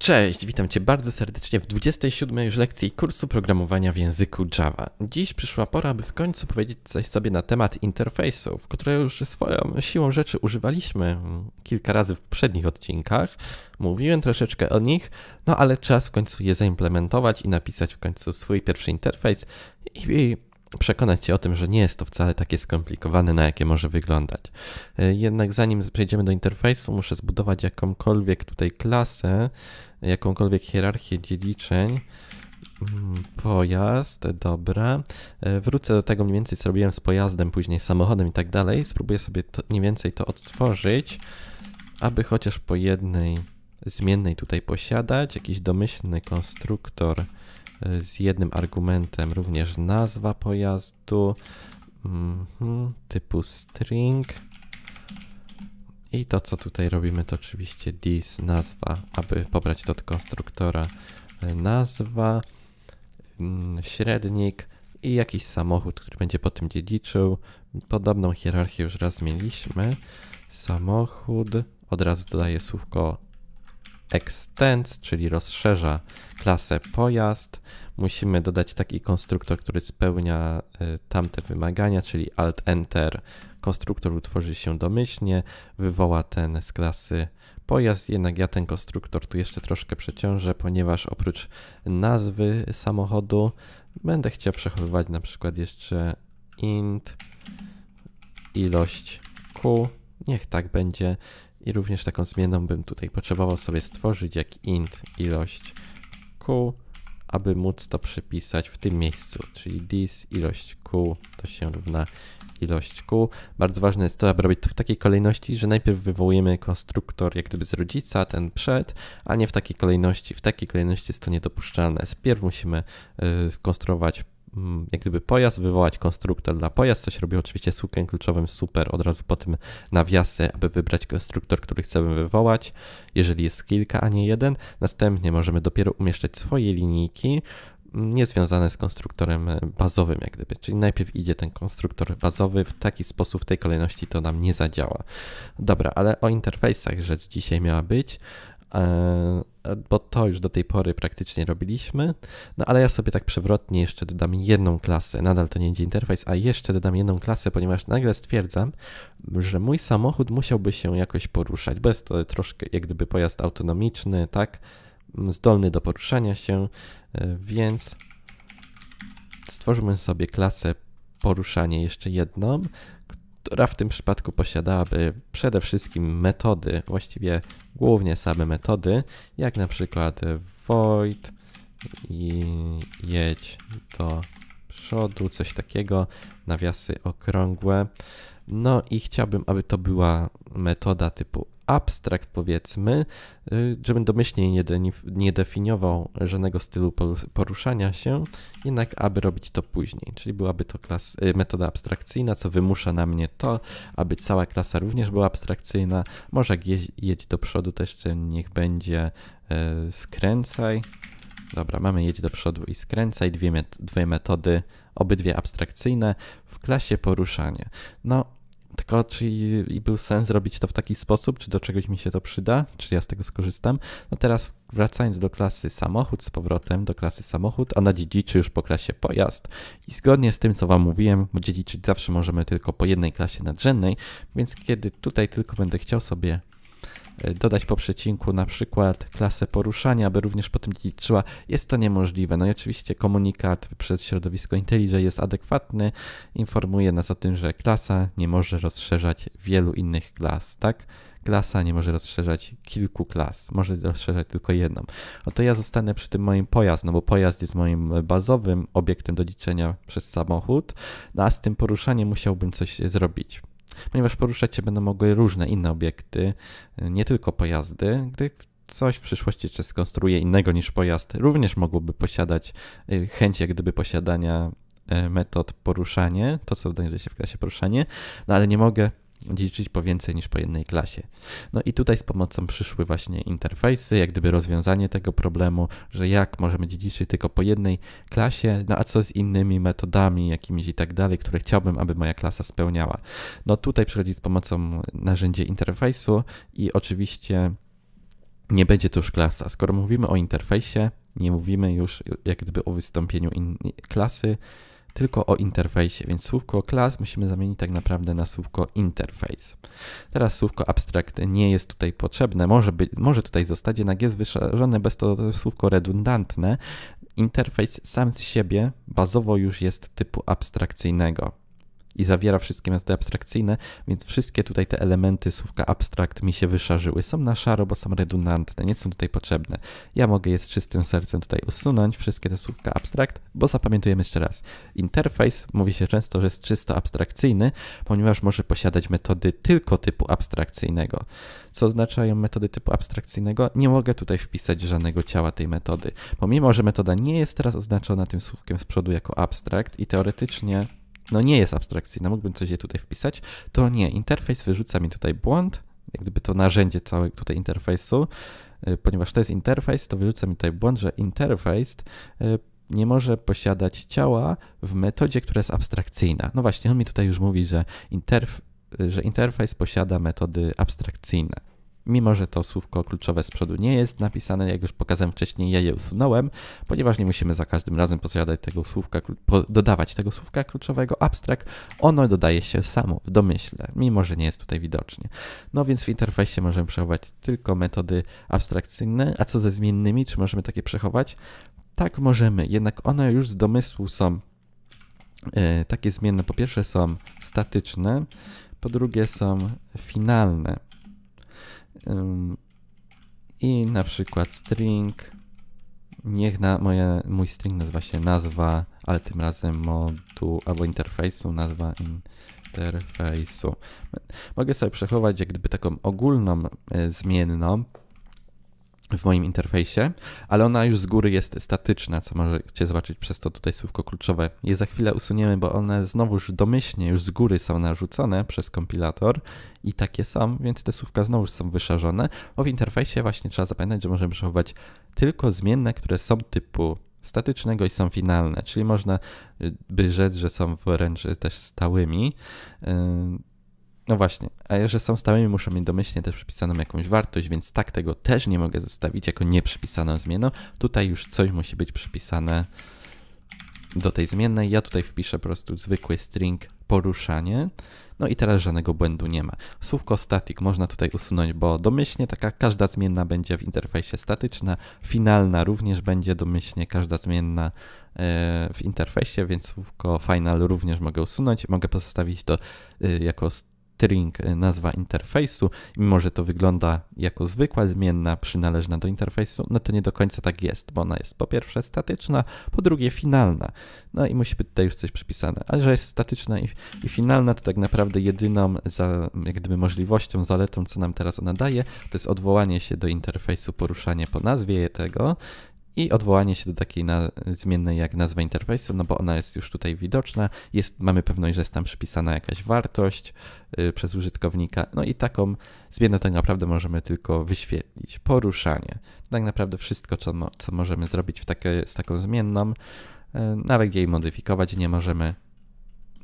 Cześć, witam Cię bardzo serdecznie w 27 już lekcji kursu programowania w języku Java. Dziś przyszła pora, aby w końcu powiedzieć coś sobie na temat interfejsów, które już swoją siłą rzeczy używaliśmy kilka razy w poprzednich odcinkach. Mówiłem troszeczkę o nich, no ale czas w końcu je zaimplementować i napisać w końcu swój pierwszy interfejs i przekonać się o tym, że nie jest to wcale takie skomplikowane, na jakie może wyglądać. E, jednak zanim przejdziemy do interfejsu, muszę zbudować jakąkolwiek tutaj klasę, jakąkolwiek hierarchię dziedziczeń. Mm, pojazd, dobra. E, wrócę do tego mniej więcej, co robiłem z pojazdem, później samochodem i tak dalej. Spróbuję sobie to, mniej więcej to odtworzyć, aby chociaż po jednej zmiennej tutaj posiadać. Jakiś domyślny konstruktor z jednym argumentem również nazwa pojazdu mm -hmm, typu string. I to, co tutaj robimy, to oczywiście this nazwa, aby pobrać to od konstruktora e, nazwa, mm, średnik i jakiś samochód, który będzie po tym dziedziczył. Podobną hierarchię już raz mieliśmy. Samochód, od razu dodaję słówko extends, czyli rozszerza klasę pojazd. Musimy dodać taki konstruktor, który spełnia y, tamte wymagania, czyli alt enter. Konstruktor utworzy się domyślnie, wywoła ten z klasy pojazd, jednak ja ten konstruktor tu jeszcze troszkę przeciążę, ponieważ oprócz nazwy samochodu będę chciał przechowywać na przykład jeszcze int ilość Q. Niech tak będzie i również taką zmienną bym tutaj potrzebował sobie stworzyć jak int ilość kół, aby móc to przypisać w tym miejscu, czyli this ilość kół to się równa ilość kół. Bardzo ważne jest to, aby robić to w takiej kolejności, że najpierw wywołujemy konstruktor jak gdyby z rodzica, ten przed, a nie w takiej kolejności. W takiej kolejności jest to niedopuszczalne. Spierw musimy yy, skonstruować Mm, jak gdyby pojazd, wywołać konstruktor dla pojazd, coś robię oczywiście z kluczowym super, od razu po tym nawiasy, aby wybrać konstruktor, który chcemy wywołać, jeżeli jest kilka, a nie jeden. Następnie możemy dopiero umieszczać swoje linijki, mm, niezwiązane z konstruktorem e, bazowym, jak gdyby. Czyli najpierw idzie ten konstruktor bazowy, w taki sposób, w tej kolejności to nam nie zadziała. Dobra, ale o interfejsach rzecz dzisiaj miała być. E, bo to już do tej pory praktycznie robiliśmy. No ale ja sobie tak przewrotnie jeszcze dodam jedną klasę. Nadal to nie będzie interfejs, a jeszcze dodam jedną klasę, ponieważ nagle stwierdzam, że mój samochód musiałby się jakoś poruszać. Bo jest to troszkę jak gdyby pojazd autonomiczny, tak? Zdolny do poruszania się, e, więc stworzymy sobie klasę poruszanie jeszcze jedną, która w tym przypadku posiadałaby przede wszystkim metody, właściwie głównie same metody, jak na przykład void i jedź do przodu, coś takiego, nawiasy okrągłe. No i chciałbym, aby to była metoda typu abstrakt, powiedzmy, y, żebym domyślnie nie, definiował żadnego stylu poruszania się, jednak aby robić to później. Czyli byłaby to klas, y, metoda abstrakcyjna, co wymusza na mnie to, aby cała klasa również była abstrakcyjna. Może jak je, jedź do przodu, to jeszcze niech będzie y, skręcaj. Dobra, mamy jedź do przodu i skręcaj, dwie, met dwie metody, obydwie abstrakcyjne w klasie poruszanie. No, tylko czy i, i był sens zrobić to w taki sposób, czy do czegoś mi się to przyda, czy ja z tego skorzystam. No teraz wracając do klasy samochód z powrotem, do klasy samochód, ona dziedziczy już po klasie pojazd i zgodnie z tym, co Wam mówiłem, dziedziczyć zawsze możemy tylko po jednej klasie nadrzędnej, więc kiedy tutaj tylko będę chciał sobie E, dodać po przecinku na przykład klasę poruszania, aby również potem liczyła, jest to niemożliwe. No i oczywiście komunikat przez środowisko IntelliJ jest adekwatny, informuje nas o tym, że klasa nie może rozszerzać wielu innych klas, tak? klasa nie może rozszerzać kilku klas, może rozszerzać tylko jedną. No to ja zostanę przy tym moim pojazd, no bo pojazd jest moim bazowym obiektem do liczenia przez samochód, no a z tym poruszaniem musiałbym coś zrobić ponieważ poruszać się będą mogły różne inne obiekty, nie tylko pojazdy, gdy coś w przyszłości czy skonstruuje innego niż pojazd, również mogłoby posiadać y, chęć jak gdyby posiadania y, metod poruszanie, to co znajduje się w klasie poruszanie, no ale nie mogę dziedziczyć po więcej niż po jednej klasie. No i tutaj z pomocą przyszły właśnie interfejsy, jak gdyby rozwiązanie tego problemu, że jak możemy dziedziczyć tylko po jednej klasie, no a co z innymi metodami jakimiś i tak dalej, które chciałbym, aby moja klasa spełniała. No tutaj przychodzi z pomocą narzędzie interfejsu i oczywiście nie będzie to już klasa. Skoro mówimy o interfejsie, nie mówimy już jak gdyby o wystąpieniu klasy, tylko o interfejsie, więc słówko class musimy zamienić tak naprawdę na słówko interface. Teraz słówko abstract nie jest tutaj potrzebne, może, być, może tutaj zostać, jednak jest wyszerzone bez to, to słówko redundantne. Interfejs sam z siebie bazowo już jest typu abstrakcyjnego i zawiera wszystkie metody abstrakcyjne, więc wszystkie tutaj te elementy słówka abstrakt mi się wyszarzyły. Są na szaro, bo są redundantne, nie są tutaj potrzebne. Ja mogę je z czystym sercem tutaj usunąć, wszystkie te słówka abstrakt, bo zapamiętujemy jeszcze raz. Interfejs mówi się często, że jest czysto abstrakcyjny, ponieważ może posiadać metody tylko typu abstrakcyjnego. Co oznaczają metody typu abstrakcyjnego? Nie mogę tutaj wpisać żadnego ciała tej metody. Pomimo, że metoda nie jest teraz oznaczona tym słówkiem z przodu jako abstrakt i teoretycznie no nie jest abstrakcyjna, mógłbym coś je tutaj wpisać, to nie, interfejs wyrzuca mi tutaj błąd, jak gdyby to narzędzie całego tutaj interfejsu, y, ponieważ to jest interfejs, to wyrzuca mi tutaj błąd, że interfejs y, nie może posiadać ciała w metodzie, która jest abstrakcyjna. No właśnie, on mi tutaj już mówi, że, interf y, że interfejs posiada metody abstrakcyjne mimo że to słówko kluczowe z przodu nie jest napisane, jak już pokazałem wcześniej, ja je usunąłem, ponieważ nie musimy za każdym razem posiadać tego słówka, dodawać tego słówka kluczowego abstract, ono dodaje się samo w domyśle, mimo że nie jest tutaj widocznie. No więc w interfejsie możemy przechować tylko metody abstrakcyjne, a co ze zmiennymi, czy możemy takie przechować? Tak możemy, jednak one już z domysłu są e, takie zmienne po pierwsze są statyczne, po drugie są finalne. I na przykład string. Niech na moje, mój string nazywa się nazwa, ale tym razem modu albo interfejsu, nazwa interfejsu. Mogę sobie przechować jak gdyby taką ogólną e, zmienną, w moim interfejsie, ale ona już z góry jest statyczna, co możecie zobaczyć przez to tutaj słówko kluczowe. Je za chwilę usuniemy, bo one znowuż domyślnie już z góry są narzucone przez kompilator i takie są, więc te słówka znowuż są wyszarzone, bo w interfejsie właśnie trzeba zapamiętać, że możemy przechowywać tylko zmienne, które są typu statycznego i są finalne, czyli można y, by rzec, że są wręcz y, też stałymi. Y, no właśnie, a ja, że są stałymi, muszą mieć domyślnie też przypisaną jakąś wartość, więc tak tego też nie mogę zostawić jako nieprzypisaną zmienną. Tutaj już coś musi być przypisane do tej zmiennej. Ja tutaj wpiszę po prostu zwykły string poruszanie. No i teraz żadnego błędu nie ma. Słówko static można tutaj usunąć, bo domyślnie taka każda zmienna będzie w interfejsie statyczna, finalna również będzie domyślnie każda zmienna e, w interfejsie, więc słówko final również mogę usunąć. Mogę pozostawić to e, jako String y, nazwa interfejsu. mimo, że to wygląda jako zwykła zmienna przynależna do interfejsu, no to nie do końca tak jest, bo ona jest po pierwsze statyczna, po drugie finalna. No i musi być tutaj już coś przypisane. Ale że jest statyczna i, i finalna, to tak naprawdę jedyną za, jak gdyby możliwością, zaletą, co nam teraz ona daje, to jest odwołanie się do interfejsu, poruszanie po nazwie tego, i odwołanie się do takiej na, zmiennej jak nazwa interfejsu, no bo ona jest już tutaj widoczna, jest, mamy pewność, że jest tam przypisana jakaś wartość yy, przez użytkownika, no i taką zmienną tak naprawdę możemy tylko wyświetlić. Poruszanie to tak naprawdę wszystko, co, co możemy zrobić w takie, z taką zmienną, yy, nawet jej modyfikować nie możemy,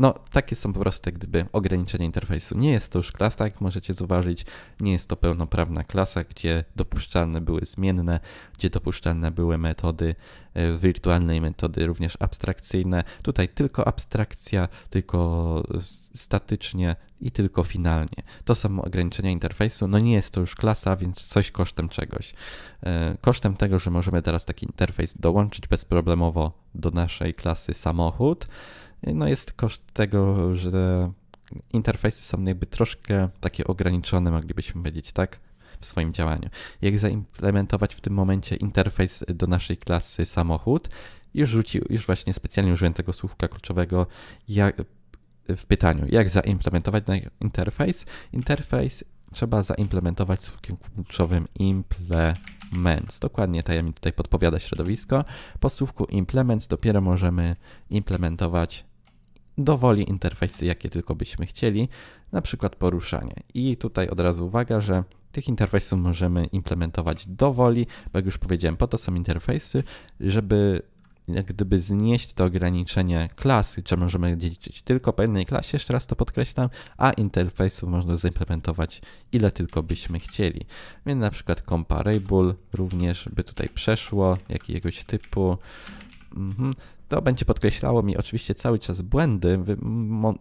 no, takie są po prostu jak gdyby ograniczenia interfejsu. Nie jest to już klasa, jak możecie zauważyć, nie jest to pełnoprawna klasa, gdzie dopuszczalne były zmienne, gdzie dopuszczalne były metody e, wirtualne i metody również abstrakcyjne. Tutaj tylko abstrakcja, tylko statycznie i tylko finalnie. To są ograniczenia interfejsu. No nie jest to już klasa, więc coś kosztem czegoś. E, kosztem tego, że możemy teraz taki interfejs dołączyć bezproblemowo do naszej klasy samochód, no jest koszt tego, że interfejsy są jakby troszkę takie ograniczone, moglibyśmy powiedzieć, tak? W swoim działaniu. Jak zaimplementować w tym momencie interfejs do naszej klasy samochód? Już, rzucił, już właśnie specjalnie użyłem tego słówka kluczowego jak, w pytaniu, jak zaimplementować interfejs? Interfejs trzeba zaimplementować słówkiem kluczowym implements. Dokładnie tak jak mi tutaj podpowiada środowisko. Po słówku implements dopiero możemy implementować dowoli interfejsy, jakie tylko byśmy chcieli, na przykład poruszanie. I tutaj od razu uwaga, że tych interfejsów możemy implementować dowoli, bo jak już powiedziałem, po to są interfejsy, żeby jak gdyby znieść to ograniczenie klasy, czy możemy dziedziczyć tylko po jednej klasie, jeszcze raz to podkreślam, a interfejsów można zaimplementować ile tylko byśmy chcieli. Więc na przykład comparable również by tutaj przeszło, jakiegoś typu. Mhm. To będzie podkreślało mi oczywiście cały czas błędy,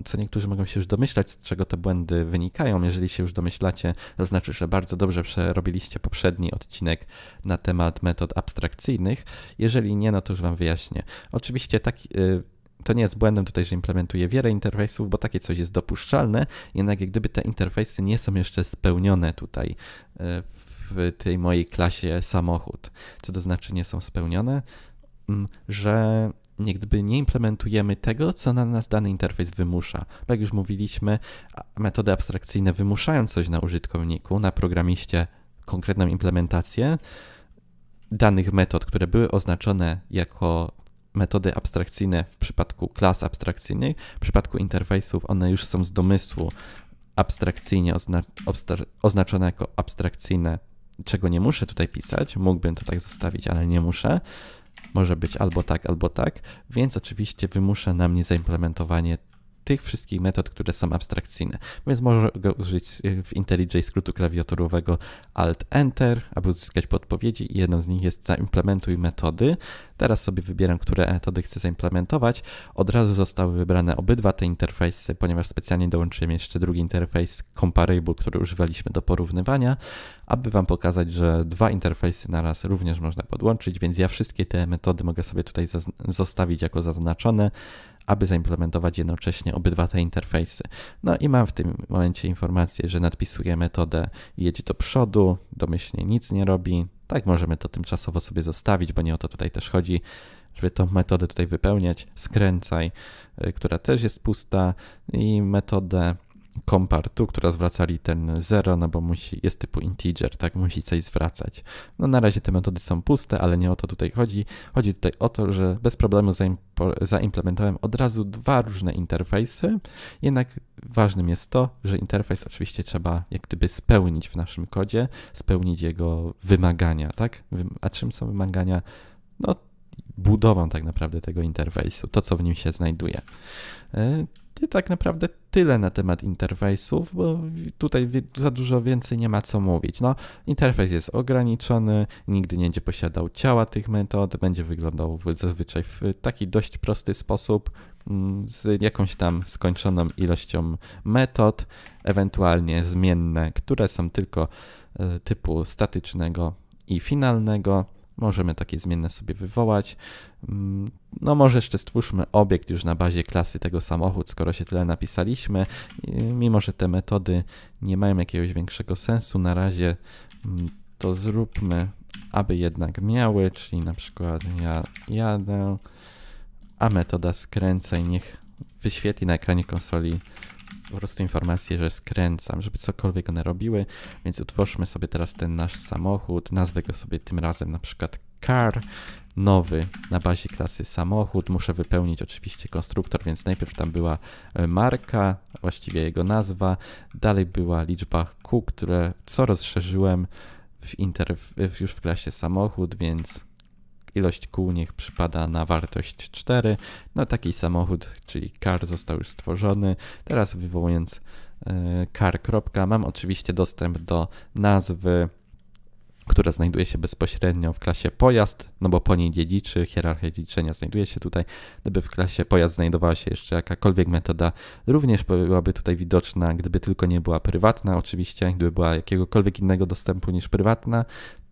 co niektórzy mogą się już domyślać, z czego te błędy wynikają. Jeżeli się już domyślacie, to znaczy, że bardzo dobrze przerobiliście poprzedni odcinek na temat metod abstrakcyjnych. Jeżeli nie, no to już Wam wyjaśnię. Oczywiście Yy, to nie jest błędem tutaj, że implementuje wiele interfejsów, bo takie coś jest dopuszczalne, jednak jak gdyby te interfejsy nie są jeszcze spełnione tutaj y, w tej mojej klasie samochód. Co to znaczy nie są spełnione? Mm, że jak gdyby nie implementujemy tego, co na nas dany interfejs wymusza. Bo tak jak już mówiliśmy, metody abstrakcyjne wymuszają coś na użytkowniku, na programiście konkretną implementację danych metod, które były oznaczone jako metody abstrakcyjne w przypadku klas abstrakcyjnych, w przypadku interfejsów one już są z domysłu abstrakcyjnie ozna oznaczone jako abstrakcyjne, czego nie muszę tutaj pisać, mógłbym to tak zostawić, ale nie muszę może być albo tak, albo tak, więc oczywiście wymusza na mnie zaimplementowanie tych wszystkich metod, które są abstrakcyjne. Więc może go użyć y, w IntelliJ skrótu klawiaturowego Alt-Enter, aby uzyskać podpowiedzi i jedną z nich jest zaimplementuj metody. Teraz sobie wybieram, które metody chcę zaimplementować. Od razu zostały wybrane obydwa te interfejsy, ponieważ specjalnie dołączyłem jeszcze drugi interfejs Comparable, który używaliśmy do porównywania, aby Wam pokazać, że dwa interfejsy na raz również można podłączyć, więc ja wszystkie te metody mogę sobie tutaj zostawić jako zaznaczone, aby zaimplementować jednocześnie obydwa te interfejsy. No i mam w tym momencie informację, że nadpisuję metodę jedź do przodu, domyślnie nic nie robi. Tak, możemy to tymczasowo sobie zostawić, bo nie o to tutaj też chodzi, żeby tą metodę tutaj wypełniać. Skręcaj, y, która też jest pusta i metodę kompartu, która zwraca ten 0, no bo musi, jest typu integer, tak, musi coś zwracać. No na razie te metody są puste, ale nie o to tutaj chodzi. Chodzi tutaj o to, że bez problemu zaimplementowałem od razu dwa różne interfejsy, jednak ważnym jest to, że interfejs oczywiście trzeba jak gdyby spełnić w naszym kodzie, spełnić jego wymagania, tak? A czym są wymagania? No budową tak naprawdę tego interfejsu, to co w nim się znajduje. E, I tak naprawdę tyle na temat interfejsów, bo tutaj za dużo więcej nie ma co mówić. No, interfejs jest ograniczony, nigdy nie będzie posiadał ciała tych metod, będzie wyglądał zazwyczaj w taki dość prosty sposób, mm, z jakąś tam skończoną ilością metod, ewentualnie zmienne, które są tylko e, typu statycznego i finalnego. Możemy takie zmienne sobie wywołać. Mm, no może jeszcze stwórzmy obiekt już na bazie klasy tego samochód, skoro się tyle napisaliśmy. Mimo, że te metody nie mają jakiegoś większego sensu na razie, mm, to zróbmy, aby jednak miały, czyli na przykład ja jadę, a metoda i niech wyświetli na ekranie konsoli po prostu informację, że skręcam, żeby cokolwiek one robiły, więc utworzmy sobie teraz ten nasz samochód, nazwę go sobie tym razem na przykład car, nowy na bazie klasy samochód. Muszę wypełnić oczywiście konstruktor, więc najpierw tam była e, marka, właściwie jego nazwa, dalej była liczba kół, które co rozszerzyłem w interw- już w klasie samochód, więc ilość kół niech przypada na wartość 4. No taki samochód, czyli car został już stworzony. Teraz wywołując car. E, Mam oczywiście dostęp do nazwy która znajduje się bezpośrednio w klasie pojazd, no bo po niej dziedziczy, hierarchia dziedziczenia znajduje się tutaj. Gdyby w klasie pojazd znajdowała się jeszcze jakakolwiek metoda, również byłaby tutaj widoczna, gdyby tylko nie była prywatna, oczywiście, gdyby była jakiegokolwiek innego dostępu niż prywatna,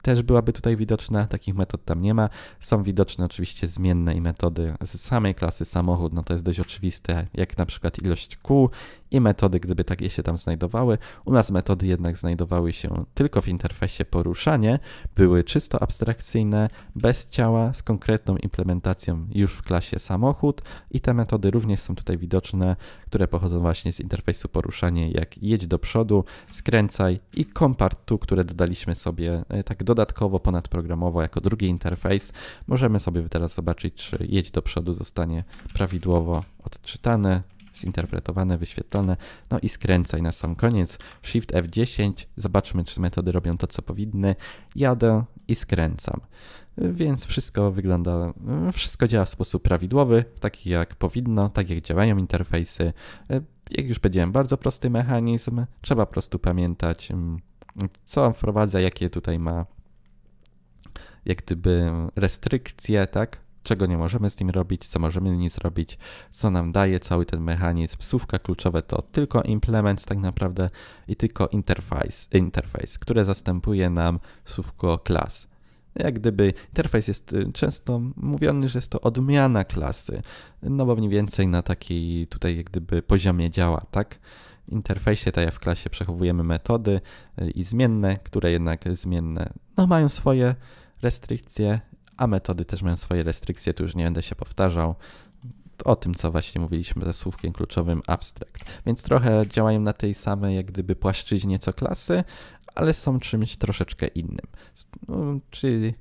też byłaby tutaj widoczna, takich metod tam nie ma. Są widoczne oczywiście zmienne i metody z samej klasy samochód, no to jest dość oczywiste, jak na przykład ilość kół i metody, gdyby takie się tam znajdowały. U nas metody jednak znajdowały się tylko w interfejsie poruszanie, były czysto abstrakcyjne, bez ciała, z konkretną implementacją już w klasie samochód i te metody również są tutaj widoczne, które pochodzą właśnie z interfejsu poruszanie, jak jedź do przodu, skręcaj i kompartu które dodaliśmy sobie e, tak do dodatkowo ponadprogramowo jako drugi interfejs. Możemy sobie teraz zobaczyć, czy jedź do przodu zostanie prawidłowo odczytane, zinterpretowane, wyświetlone. No i skręcaj na sam koniec. Shift F10. Zobaczmy, czy metody robią to, co powinny. Jadę i skręcam. Więc wszystko wygląda, wszystko działa w sposób prawidłowy, taki jak powinno, tak jak działają interfejsy. Jak już powiedziałem, bardzo prosty mechanizm. Trzeba po prostu pamiętać, co on wprowadza, jakie tutaj ma jak gdyby restrykcje, tak? Czego nie możemy z nim robić, co możemy nim zrobić, co nam daje cały ten mechanizm. Słówka kluczowe to tylko implement tak naprawdę i tylko interface interface, które zastępuje nam słówko class. Jak gdyby interfejs jest y, często mówiony, że jest to odmiana klasy, no bo mniej więcej na takiej tutaj jak gdyby poziomie działa, tak? interfejsie, tak jak w klasie przechowujemy metody y, i zmienne, które jednak zmienne no, mają swoje restrykcje, a metody też mają swoje restrykcje, tu już nie będę się powtarzał o tym, co właśnie mówiliśmy ze słówkiem kluczowym abstract. Więc trochę działają na tej samej, jak gdyby, płaszczyźnie co klasy, ale są czymś troszeczkę innym. No, czyli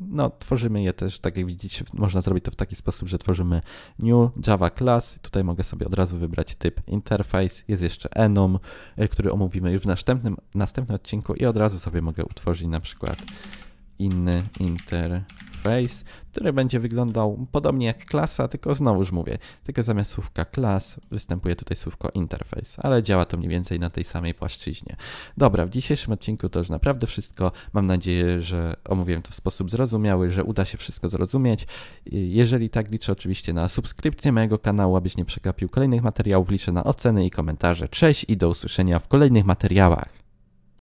no, tworzymy je też, tak jak widzicie, można zrobić to w taki sposób, że tworzymy new java class. Tutaj mogę sobie od razu wybrać typ interface. Jest jeszcze enum, y, który omówimy już w następnym, następnym odcinku i od razu sobie mogę utworzyć na przykład inny interfejs, który będzie wyglądał podobnie jak klasa, tylko znowuż mówię, tylko zamiast słówka class występuje tutaj słówko interface, ale działa to mniej więcej na tej samej płaszczyźnie. Dobra, w dzisiejszym odcinku to już naprawdę wszystko. Mam nadzieję, że omówiłem to w sposób zrozumiały, że uda się wszystko zrozumieć. Jeżeli tak, liczę oczywiście na subskrypcję mojego kanału, abyś nie przegapił kolejnych materiałów, liczę na oceny i komentarze. Cześć i do usłyszenia w kolejnych materiałach.